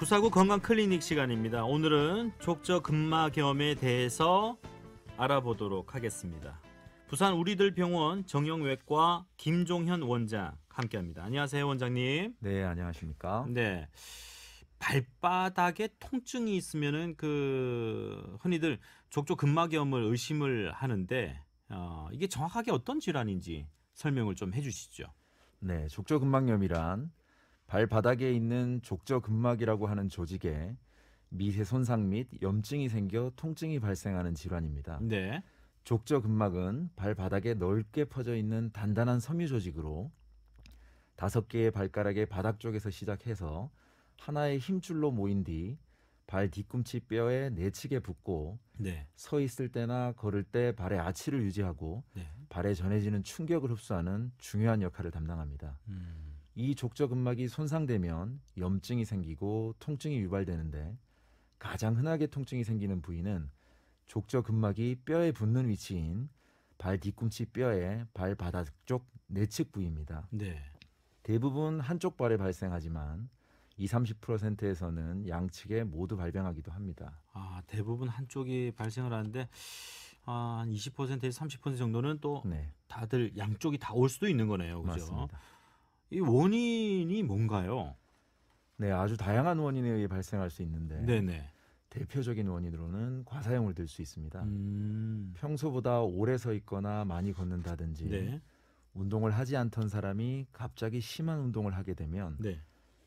구사구 건강 클리닉 시간입니다. 오늘은 족저 근막염에 대해서 알아보도록 하겠습니다. 부산 우리들 병원 정형외과 김종현 원장 함께합니다. 안녕하세요, 원장님. 네, 안녕하십니까? 네. 발바닥에 통증이 있으면은 그 흔히들 족저 근막염을 의심을 하는데 어, 이게 정확하게 어떤 질환인지 설명을 좀 해주시죠. 네, 족저근막염이란 발바닥에 있는 족저근막이라고 하는 조직에 미세 손상 및 염증이 생겨 통증이 발생하는 질환입니다. 네. 족저근막은 발바닥에 넓게 퍼져 있는 단단한 섬유 조직으로 다섯 개의 발가락의 바닥 쪽에서 시작해서 하나의 힘줄로 모인 뒤 발 뒤꿈치 뼈에 내측에 붙고 네. 서 있을 때나 걸을 때 발의 아치를 유지하고 네. 발에 전해지는 충격을 흡수하는 중요한 역할을 담당합니다. 음. 이 족저근막이 손상되면 염증이 생기고 통증이 유발되는데 가장 흔하게 통증이 생기는 부위는 족저근막이 뼈에 붙는 위치인 발 뒤꿈치 뼈에 발바닥 쪽 내측 부위입니다. 네. 대부분 한쪽 발에 발생하지만 20, 30%에서는 양측에 모두 발병하기도 합니다. 아, 대부분 한쪽이 발생을 하는데 아, 한 20%에서 30% 정도는 또 네. 다들 양쪽이 다 올 수도 있는 거네요. 그죠? 맞습니다. 이 원인이 뭔가요? 네, 아주 다양한 원인에 의해 발생할 수 있는데 네네. 대표적인 원인으로는 과사형을 들 수 있습니다. 음. 평소보다 오래 서 있거나 많이 걷는다든지 네. 운동을 하지 않던 사람이 갑자기 심한 운동을 하게 되면 네.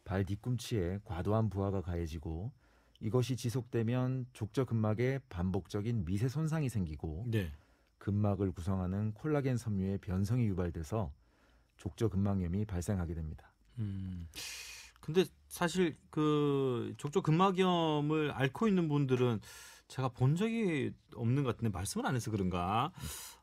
발 뒤꿈치에 과도한 부하가 가해지고 이것이 지속되면 족저 근막에 반복적인 미세 손상이 생기고 네. 근막을 구성하는 콜라겐 섬유의 변성이 유발돼서 족저근막염이 발생하게 됩니다. 음. 근데 사실 그 족저근막염을 앓고 있는 분들은 제가 본 적이 없는 것 같은데 말씀을 안 해서 그런가.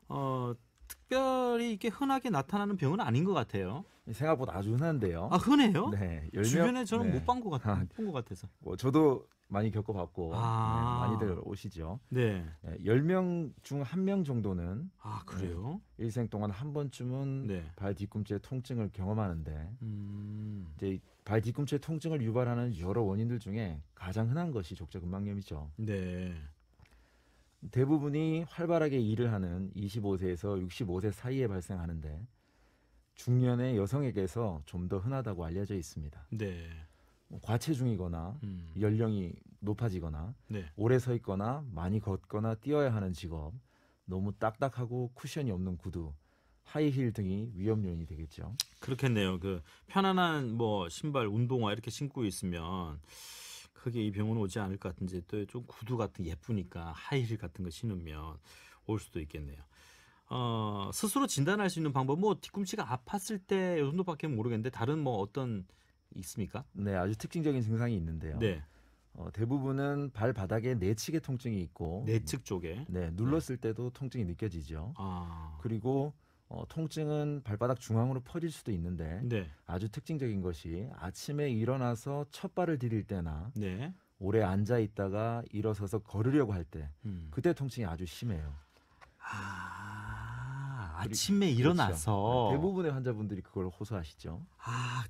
어, 특별히 이게 흔하게 나타나는 병은 아닌 것 같아요. 생각보다 아주 흔한데요. 아 흔해요? 네. 10명, 주변에 저는 네. 못본 것 같아요. 본것 같아서. 뭐 저도 많이 겪어봤고 아. 네, 많이들 오시죠. 네. 네 10명 중 1명 정도는 아, 그래요? 네, 일생 동안 한 번쯤은 네. 발 뒤꿈치의 통증을 경험하는데 음. 이제 발 뒤꿈치의 통증을 유발하는 여러 원인들 중에 가장 흔한 것이 족저근막염이죠. 네. 대부분이 활발하게 일을 하는 25세에서 65세 사이에 발생하는데 중년의 여성에게서 좀 더 흔하다고 알려져 있습니다. 네. 뭐 과체중이거나 음. 연령이 높아지거나 네. 오래 서 있거나 많이 걷거나 뛰어야 하는 직업, 너무 딱딱하고 쿠션이 없는 구두, 하이힐 등이 위험 요인이 되겠죠. 그렇겠네요. 그 편안한 뭐 신발, 운동화 이렇게 신고 있으면 크게 이 병은 오지 않을 것 같은데 또 좀 구두 같은 예쁘니까 하이힐 같은 거 신으면 올 수도 있겠네요. 어, 스스로 진단할 수 있는 방법 뭐 뒤꿈치가 아팠을 때요 정도밖에 모르겠는데 다른 뭐 어떤 있습니까? 네, 아주 특징적인 증상이 있는데요. 네. 어, 대부분은 발바닥에 내측에 통증이 있고 내측 쪽에 네 눌렀을 네. 때도 통증이 느껴지죠. 아. 그리고 어, 통증은 발바닥 중앙으로 퍼질 수도 있는데 네. 아주 특징적인 것이 아침에 일어나서 첫 발을 디딜 때나 네. 오래 앉아 있다가 일어서서 걸으려고 할때 음. 그때 통증이 아주 심해요. 아, 아침에 일어나서 그렇죠. 네, 대부분의 환자분들이 그걸 호소하시죠. 아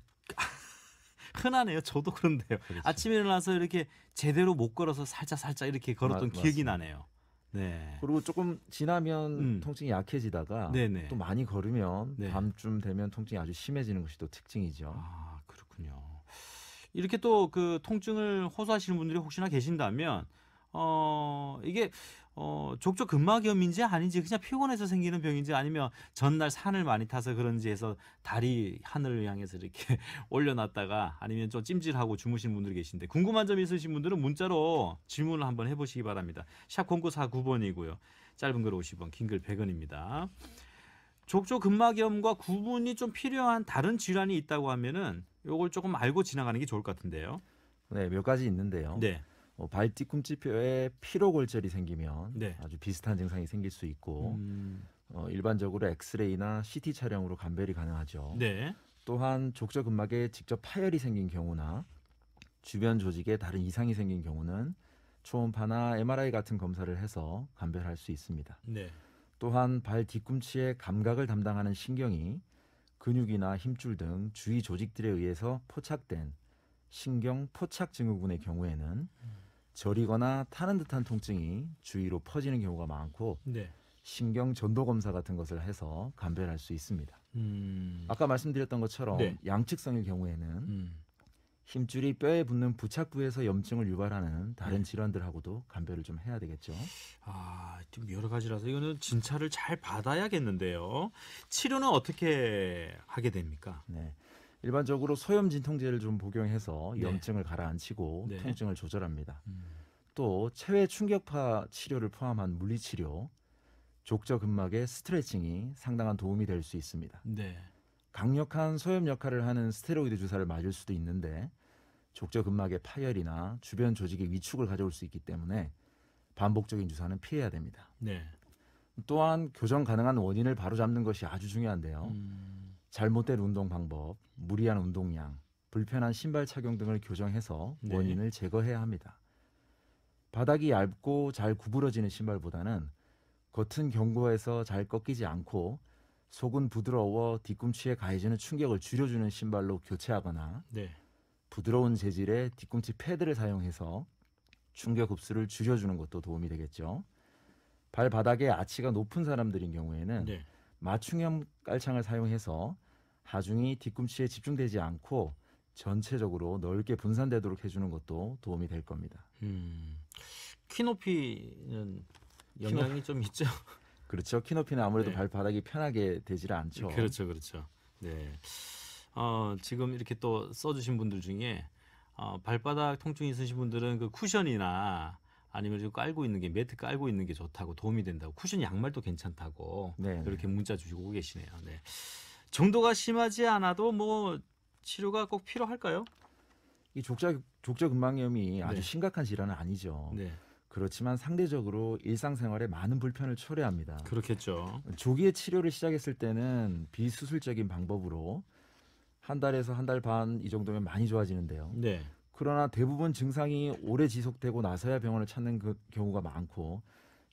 흔하네요. 저도 그런데요. 그렇죠. 아침에 일어나서 이렇게 제대로 못 걸어서 살짝 살짝 이렇게 걸었던 맞, 기억이 맞습니다. 나네요. 네. 그리고 조금 지나면 음. 통증이 약해지다가 네네. 또 많이 걸으면 네. 밤쯤 되면 통증이 아주 심해지는 것이 또 특징이죠. 아 그렇군요. 이렇게 또 그 통증을 호소하시는 분들이 혹시나 계신다면 어 이게 어 족저 근막염인지 아닌지 그냥 피곤해서 생기는 병인지 아니면 전날 산을 많이 타서 그런지 해서 다리 하늘을 향해서 이렇게 올려놨다가 아니면 좀 찜질하고 주무시는 분들이 계신데 궁금한 점 있으신 분들은 문자로 질문을 한번 해보시기 바랍니다. 샵 0949번이고요. 짧은 글 50원 긴글 100원입니다. 족저 근막염과 구분이 좀 필요한 다른 질환이 있다고 하면은 요걸 조금 알고 지나가는 게 좋을 것 같은데요. 네, 몇 가지 있는데요. 네. 어, 뭐 발뒤 꿈치뼈에 피로골절이 생기면 네. 아주 비슷한 증상이 생길 수 있고 음. 어, 일반적으로 엑스레이나 CT 촬영으로 감별이 가능하죠. 네. 또한 족저 근막에 직접 파열이 생긴 경우나 주변 조직에 다른 이상이 생긴 경우는 초음파나 MRI 같은 검사를 해서 감별할 수 있습니다. 네. 또한 발 뒤꿈치의 감각을 담당하는 신경이 근육이나 힘줄 등 주위 조직들에 의해서 포착된 신경 포착 증후군의 경우에는 음. 저리거나 타는 듯한 통증이 주위로 퍼지는 경우가 많고 네. 신경 전도 검사 같은 것을 해서 감별할 수 있습니다. 음. 아까 말씀드렸던 것처럼 네. 양측성의 경우에는 음. 힘줄이 뼈에 붙는 부착부에서 염증을 유발하는 다른 네. 질환들하고도 감별을 좀 해야 되겠죠. 아, 좀 여러 가지라서 이거는 진찰을 잘 받아야겠는데요. 치료는 어떻게 하게 됩니까? 네. 일반적으로 소염 진통제를 좀 복용해서 네. 염증을 가라앉히고 네. 통증을 조절합니다. 음. 또 체외 충격파 치료를 포함한 물리치료, 족저 근막의 스트레칭이 상당한 도움이 될 수 있습니다. 네. 강력한 소염 역할을 하는 스테로이드 주사를 맞을 수도 있는데 족저 근막의 파열이나 주변 조직의 위축을 가져올 수 있기 때문에 반복적인 주사는 피해야 됩니다. 네. 또한 교정 가능한 원인을 바로잡는 것이 아주 중요한데요. 음... 잘못된 운동 방법, 무리한 운동량, 불편한 신발 착용 등을 교정해서 네. 원인을 네. 제거해야 합니다. 바닥이 얇고 잘 구부러지는 신발보다는 겉은 견고해서 잘 꺾이지 않고 속은 부드러워 뒤꿈치에 가해지는 충격을 줄여주는 신발로 교체하거나 네. 부드러운 재질의 뒤꿈치 패드를 사용해서 충격 흡수를 줄여주는 것도 도움이 되겠죠. 발바닥에 아치가 높은 사람들인 경우에는 네. 맞춤형 깔창을 사용해서 하중이 뒤꿈치에 집중되지 않고 전체적으로 넓게 분산되도록 해주는 것도 도움이 될 겁니다. 음. 키 높이는 영향이 키높... 좀 있죠. 그렇죠. 키 높이는 아무래도 네. 발바닥이 편하게 되질 않죠. 그렇죠, 그렇죠. 네. 어, 지금 이렇게 또 써주신 분들 중에 어, 발바닥 통증이 있으신 분들은 그 쿠션이나 아니면 지금 깔고 있는 게 매트 깔고 있는 게 좋다고 도움이 된다고 쿠션 양말도 괜찮다고 네. 이렇게 네. 문자 주시고 계시네요. 네. 정도가 심하지 않아도 뭐 치료가 꼭 필요할까요? 이 족자 족저 근막염이 네. 아주 네. 심각한 질환은 아니죠. 네. 그렇지만 상대적으로 일상생활에 많은 불편을 초래합니다. 그렇겠죠. 조기에 치료를 시작했을 때는 비수술적인 방법으로 한 달에서 한 달 반 이 정도면 많이 좋아지는데요. 네. 그러나 대부분 증상이 오래 지속되고 나서야 병원을 찾는 그 경우가 많고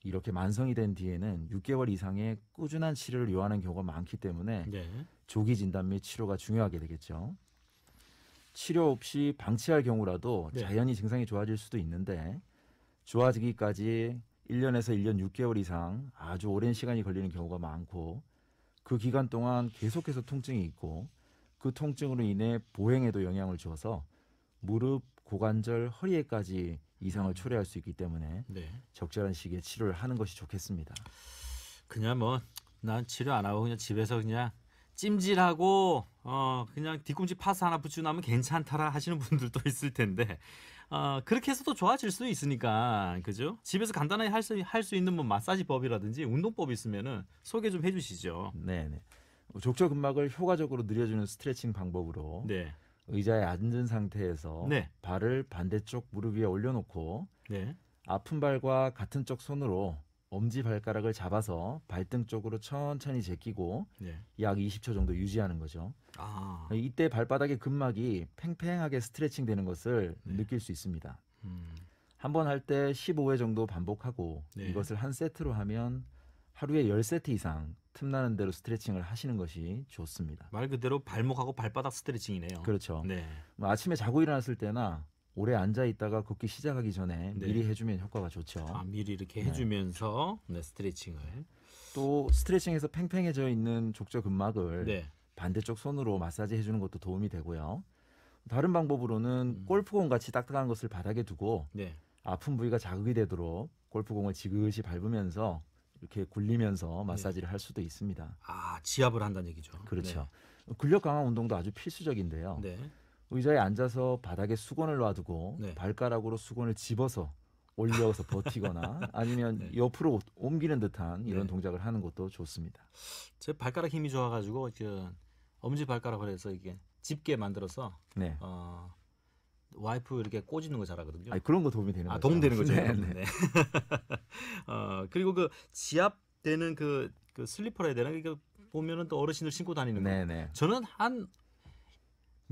이렇게 만성이 된 뒤에는 6개월 이상의 꾸준한 치료를 요하는 경우가 많기 때문에 네. 조기 진단 및 치료가 중요하게 되겠죠. 치료 없이 방치할 경우라도 네. 자연히 증상이 좋아질 수도 있는데 좋아지기까지 1년에서 1년 6개월 이상 아주 오랜 시간이 걸리는 경우가 많고 그 기간 동안 계속해서 통증이 있고 그 통증으로 인해 보행에도 영향을 주어서 무릎, 고관절, 허리에까지 이상을 음. 초래할 수 있기 때문에 네. 적절한 시기에 치료를 하는 것이 좋겠습니다. 그냥 뭐 난 치료 안 하고 그냥 집에서 그냥 찜질하고 어 그냥 뒤꿈치 파스 하나 붙이고 나면 괜찮다라 하시는 분들도 있을 텐데 어 그렇게 해서도 좋아질 수 있으니까 그죠? 집에서 간단하게 할 수 할 수 있는 뭐 마사지법이라든지 운동법 있으면은 소개 좀 해주시죠. 네네. 족저근막을 효과적으로 늘려주는 스트레칭 방법으로 네. 의자에 앉은 상태에서 네. 발을 반대쪽 무릎 위에 올려놓고 네. 아픈 발과 같은 쪽 손으로 엄지 발가락을 잡아서 발등 쪽으로 천천히 제끼고 네. 약 20초 정도 유지하는 거죠. 아. 이때 발바닥의 근막이 팽팽하게 스트레칭 되는 것을 네. 느낄 수 있습니다. 음. 한번 할 때 15회 정도 반복하고 네. 이것을 한 세트로 하면 하루에 10세트 이상 틈나는 대로 스트레칭을 하시는 것이 좋습니다. 말 그대로 발목하고 발바닥 스트레칭이네요. 그렇죠. 네. 뭐 아침에 자고 일어났을 때나 오래 앉아 있다가 걷기 시작하기 전에 네. 미리 해주면 효과가 좋죠. 아, 미리 이렇게 네. 해주면서 네. 네, 스트레칭을 또 스트레칭에서 팽팽해져 있는 족저 근막을 네. 반대쪽 손으로 마사지 해주는 것도 도움이 되고요. 다른 방법으로는 음. 골프공 같이 딱딱한 것을 바닥에 두고 네. 아픈 부위가 자극이 되도록 골프공을 지그시 밟으면서 이렇게 굴리면서 네. 마사지를 네. 할 수도 있습니다. 아 지압을 한다는 얘기죠. 그렇죠. 네. 근력 강화 운동도 아주 필수적인데요. 네. 의자에 앉아서 바닥에 수건을 놔두고 네. 발가락으로 수건을 집어서 올려서 버티거나 아니면 네. 옆으로 옮기는 듯한 이런 네. 동작을 하는 것도 좋습니다. 제 발가락 힘이 좋아가지고 그 엄지 발가락으로 해서 이게 집게 만들어서 네. 어, 와이프 이렇게 꽂이는거 잘하거든요. 아니, 그런 거 도움이 되는 아, 거죠. 도움 되는 거죠. 네, 네. 네. 어, 그리고 그 지압되는 그, 그 슬리퍼라 해야 되나? 그니까 보면은 또 어르신들 신고 다니는 거. 네, 네. 저는 한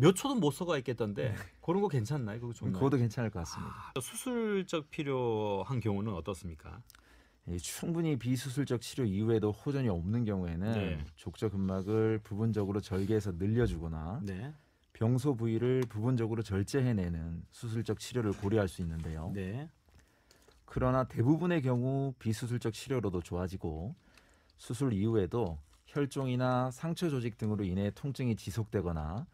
몇 초도 못 서가 있겠던데 네. 그런 거 괜찮나요? 그거 정말. 그것도 괜찮을 것 같습니다. 아, 수술적 필요한 경우는 어떻습니까? 예, 충분히 비수술적 치료 이후에도 호전이 없는 경우에는 네. 족저 근막을 부분적으로 절개해서 늘려주거나 네. 병소 부위를 부분적으로 절제해내는 수술적 치료를 고려할 수 있는데요. 네. 그러나 대부분의 경우 비수술적 치료로도 좋아지고 수술 이후에도 혈종이나 상처 조직 등으로 인해 통증이 지속되거나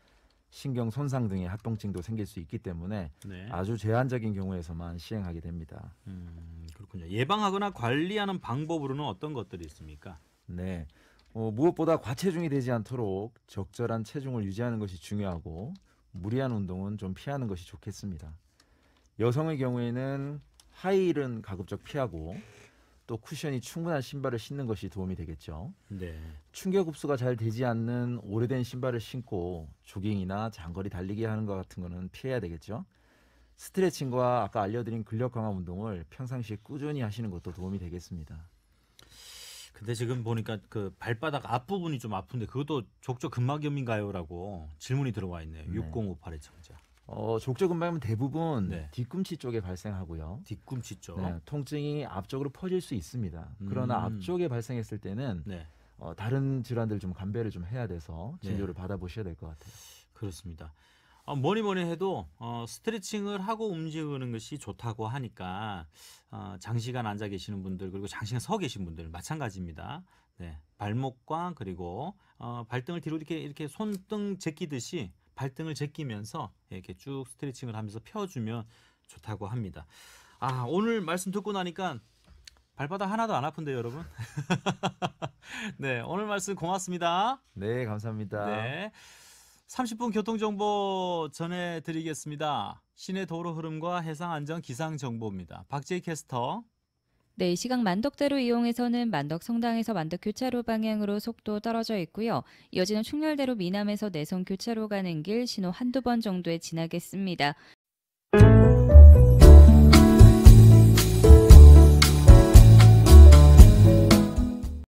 신경 손상 등의 합병증도 생길 수 있기 때문에 네. 아주 제한적인 경우에서만 시행하게 됩니다. 음, 그렇군요. 예방하거나 관리하는 방법으로는 어떤 것들이 있습니까? 네. 어, 무엇보다 과체중이 되지 않도록 적절한 체중을 유지하는 것이 중요하고 무리한 운동은 좀 피하는 것이 좋겠습니다. 여성의 경우에는 하이힐은 가급적 피하고 또 쿠션이 충분한 신발을 신는 것이 도움이 되겠죠. 네. 충격 흡수가 잘 되지 않는 오래된 신발을 신고 조깅이나 장거리 달리기 하는 것 같은 거는 피해야 되겠죠. 스트레칭과 아까 알려드린 근력 강화 운동을 평상시에 꾸준히 하시는 것도 도움이 되겠습니다. 근데 지금 보니까 그 발바닥 앞부분이 좀 아픈데 그것도 족저근막염인가요?라고 질문이 들어와 있네요. 네. 6058의 청자. 어, 족저근막염 대부분 네. 뒤꿈치 쪽에 발생하고요. 뒤꿈치 쪽. 네, 통증이 앞쪽으로 퍼질 수 있습니다. 그러나 음. 앞쪽에 발생했을 때는 네. 어, 다른 질환들 좀 감별을 좀 해야 돼서 네. 진료를 받아보셔야 될 것 같아요. 그렇습니다. 어, 뭐니 뭐니 해도 어, 스트레칭을 하고 움직이는 것이 좋다고 하니까 어, 장시간 앉아 계시는 분들 그리고 장시간 서 계신 분들 마찬가지입니다. 네, 발목과 그리고 어, 발등을 뒤로 이렇게 이렇게 손등 제끼듯이 발등을 제끼면서 이렇게 쭉 스트레칭을 하면서 펴주면 좋다고 합니다. 아 오늘 말씀 듣고 나니까 발바닥 하나도 안 아픈데요, 여러분. 네, 오늘 말씀 고맙습니다. 네, 감사합니다. 네. 30분 교통정보 전해드리겠습니다. 시내 도로 흐름과 해상 안전 기상 정보입니다. 박재희 캐스터. 네, 이 시각 만덕대로 이용해서는 만덕 성당에서 만덕 교차로 방향으로 속도 떨어져 있고요. 이어지는 충렬대로 미남에서 내성 교차로 가는 길 신호 한두 번 정도에 지나겠습니다.